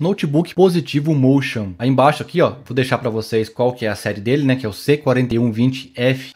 Notebook positivo Motion. Aí embaixo aqui, ó, vou deixar para vocês qual que é a série dele, né, que é o C4120F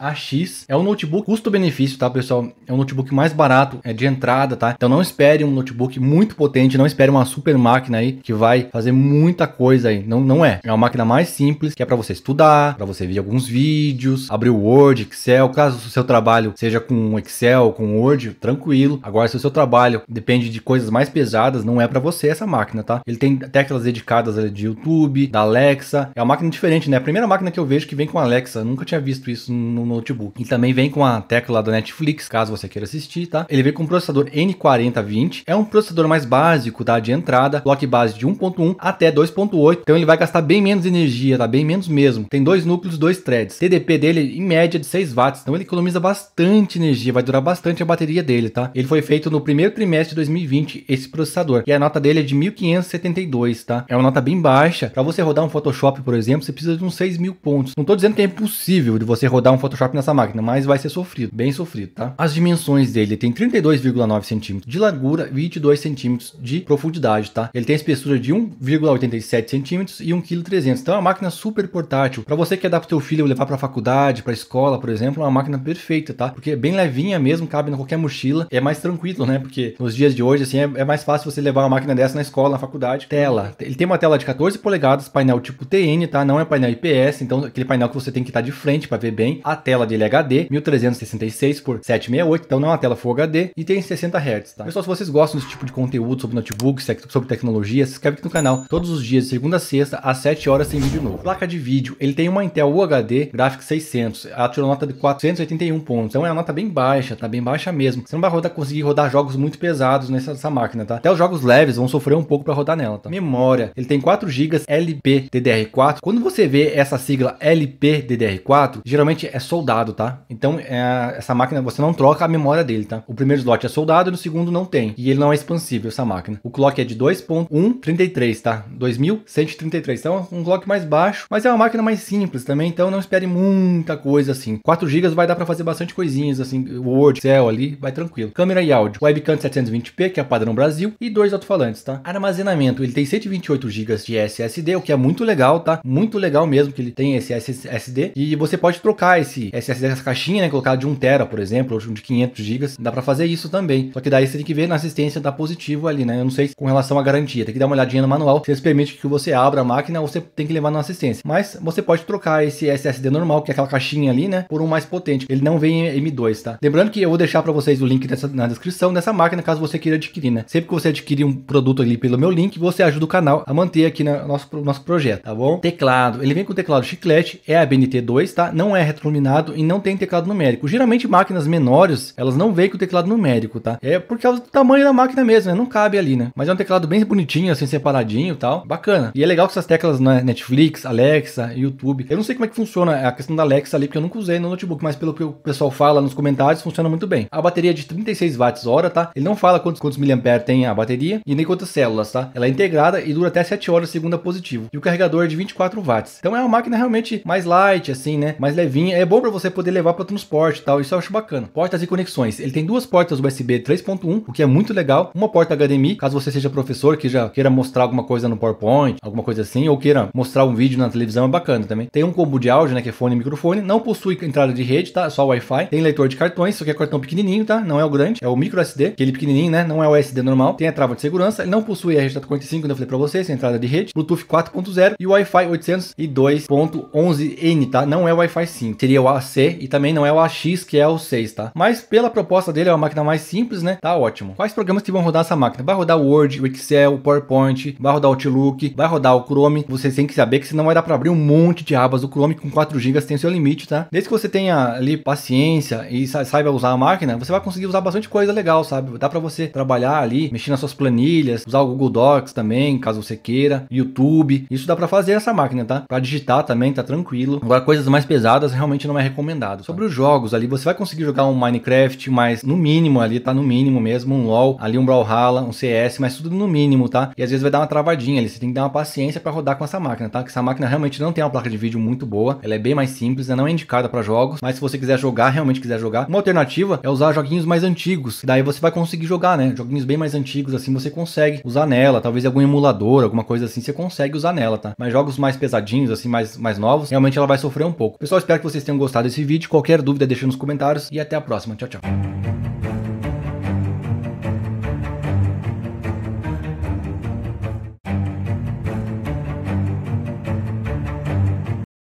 É um notebook custo-benefício, tá, pessoal? É um notebook mais barato, é de entrada, tá? Então não espere um notebook muito potente, não espere uma super máquina aí que vai fazer muita coisa aí. Não, não é. É uma máquina mais simples, que é para você estudar, para você ver alguns vídeos, abrir o Word, Excel, caso o seu trabalho seja com Excel, com Word, tranquilo. Agora se o seu trabalho depende de coisas mais pesadas, não é para você essa máquina, tá? Ele tem teclas dedicadas de YouTube, da Alexa. É uma máquina diferente, né? A primeira máquina que eu vejo que vem com Alexa. nunca tinha visto isso no notebook. E também vem com a tecla da Netflix, caso você queira assistir, tá? Ele vem com um processador N4020. É um processador mais básico, tá? De entrada, bloco base de 1.1 até 2.8. Então ele vai gastar bem menos energia, tá? Bem menos mesmo. Tem dois núcleos, dois threads. TDP dele, em média, de 6 watts. Então ele economiza bastante energia. Vai durar bastante a bateria dele, tá? Ele foi feito no primeiro trimestre de 2020, esse processador. E a nota dele é de 1572. 2, tá? É uma nota bem baixa. Para você rodar um Photoshop, por exemplo, você precisa de uns 6 mil pontos. Não tô dizendo que é impossível de você rodar um Photoshop nessa máquina, mas vai ser sofrido, bem sofrido, tá? As dimensões dele, tem 32,9 centímetros de largura, 22 centímetros de profundidade, tá? Ele tem espessura de 1,87 centímetros e 1,3 kg. Então é uma máquina super portátil. Para você que adapta seu filho levar para faculdade, para escola, por exemplo, é uma máquina perfeita, tá? Porque é bem levinha mesmo, cabe na qualquer mochila, é mais tranquilo, né? Porque nos dias de hoje, assim, é, é mais fácil você levar uma máquina dessa na escola, na faculdade, até tela. Ele tem uma tela de 14 polegadas, painel tipo TN, tá? Não é painel IPS, então aquele painel que você tem que estar tá de frente para ver bem. A tela dele é HD, 1366 por 768, então não é uma tela Full HD e tem 60 Hz, tá? Pessoal, é se vocês gostam desse tipo de conteúdo sobre notebooks, sobre tecnologia, se inscreve aqui no canal. Todos os dias, de segunda a sexta, às 7 horas tem vídeo novo. Placa de vídeo, ele tem uma Intel UHD Graphics 600. Ela tirou nota de 481 pontos, então é uma nota bem baixa, tá? Bem baixa mesmo. Você não vai rodar, conseguir rodar jogos muito pesados nessa máquina, tá? Até os jogos leves vão sofrer um pouco para rodar nela, tá? memória. Ele tem 4 GB LPDDR4. Quando você vê essa sigla LPDDR4, geralmente é soldado, tá? Então é, essa máquina você não troca a memória dele, tá? O primeiro slot é soldado e no segundo não tem. E ele não é expansível essa máquina. O clock é de 2.133, tá? 2133. Então é um clock mais baixo, mas é uma máquina mais simples também, então não espere muita coisa assim. 4 GB vai dar para fazer bastante coisinhas assim, Word, Excel ali, vai tranquilo. Câmera e áudio, webcam 720p, que é padrão Brasil, e dois alto-falantes, tá? Armazenamento, ele tem tem 128 GB de SSD, o que é muito legal, tá? Muito legal mesmo que ele tem esse SSD. E você pode trocar esse SSD, essa caixinha, né? Colocar de 1 Tera, por exemplo, ou de 500 GB. Dá para fazer isso também. Só que daí você tem que ver na assistência da positivo ali, né? Eu não sei com relação à garantia. Tem que dar uma olhadinha no manual se eles permitem que você abra a máquina ou você tem que levar na assistência. Mas você pode trocar esse SSD normal, que é aquela caixinha ali, né? Por um mais potente. Ele não vem em M2, tá? Lembrando que eu vou deixar para vocês o link dessa, na descrição dessa máquina, caso você queira adquirir, né? Sempre que você adquirir um produto ali pelo meu link, você ajuda ajuda o canal a manter aqui no nosso, nosso projeto, tá bom? Teclado. Ele vem com teclado chiclete, é a BNT2, tá? Não é retroiluminado e não tem teclado numérico. Geralmente máquinas menores, elas não vêm com teclado numérico, tá? É porque é o tamanho da máquina mesmo, né? Não cabe ali, né? Mas é um teclado bem bonitinho, assim, separadinho e tal. Bacana. E é legal que essas teclas, né? Netflix, Alexa, YouTube. Eu não sei como é que funciona a questão da Alexa ali, porque eu nunca usei no notebook, mas pelo que o pessoal fala nos comentários, funciona muito bem. A bateria é de 36 watts hora, tá? Ele não fala quantos, quantos miliamperes tem a bateria e nem quantas células, tá? Ela é integrada carregada e dura até 7 horas segunda positivo. E o carregador é de 24 watts. Então é uma máquina realmente mais light, assim, né? Mais levinha. É bom para você poder levar para transporte e tal. Isso eu acho bacana. Portas e conexões. Ele tem duas portas USB 3.1, o que é muito legal. Uma porta HDMI, caso você seja professor que já queira mostrar alguma coisa no PowerPoint, alguma coisa assim, ou queira mostrar um vídeo na televisão, é bacana também. Tem um combo de áudio, né? Que é fone e microfone. Não possui entrada de rede, tá? É só Wi-Fi. Tem leitor de cartões, isso aqui é cartão pequenininho, tá? Não é o grande, é o micro SD, aquele pequenininho, né? Não é o SD normal. Tem a trava de segurança. Ele não possui RJ45, né? eu falei para vocês, entrada de rede, Bluetooth 4.0 e Wi-Fi 802.11n, tá? Não é Wi-Fi 5, seria o AC e também não é o AX, que é o 6, tá? Mas pela proposta dele, é uma máquina mais simples, né? Tá ótimo. Quais programas que vão rodar essa máquina? Vai rodar o Word, o Excel, o PowerPoint, vai rodar o Outlook, vai rodar o Chrome. Vocês tem que saber que senão vai dar para abrir um monte de abas. O Chrome com 4 GB tem seu limite, tá? Desde que você tenha ali paciência e saiba usar a máquina, você vai conseguir usar bastante coisa legal, sabe? Dá para você trabalhar ali, mexer nas suas planilhas, usar o Google Docs também, também, caso você queira, YouTube. Isso dá para fazer essa máquina, tá? Para digitar também, tá tranquilo. Agora coisas mais pesadas realmente não é recomendado. Tá? Sobre os jogos ali, você vai conseguir jogar um Minecraft, mas no mínimo ali tá no mínimo mesmo um LoL, ali um Brawlhalla, um CS, mas tudo no mínimo, tá? E às vezes vai dar uma travadinha ali, você tem que dar uma paciência para rodar com essa máquina, tá? Que essa máquina realmente não tem uma placa de vídeo muito boa, ela é bem mais simples, ela não é indicada para jogos, mas se você quiser jogar, realmente quiser jogar, uma alternativa é usar joguinhos mais antigos. Daí você vai conseguir jogar, né? Joguinhos bem mais antigos assim você consegue usar nela, talvez algum emulador, alguma coisa assim, você consegue usar nela, tá? Mas jogos mais pesadinhos, assim, mais, mais novos, realmente ela vai sofrer um pouco. Pessoal, espero que vocês tenham gostado desse vídeo. Qualquer dúvida, deixa nos comentários e até a próxima. Tchau, tchau.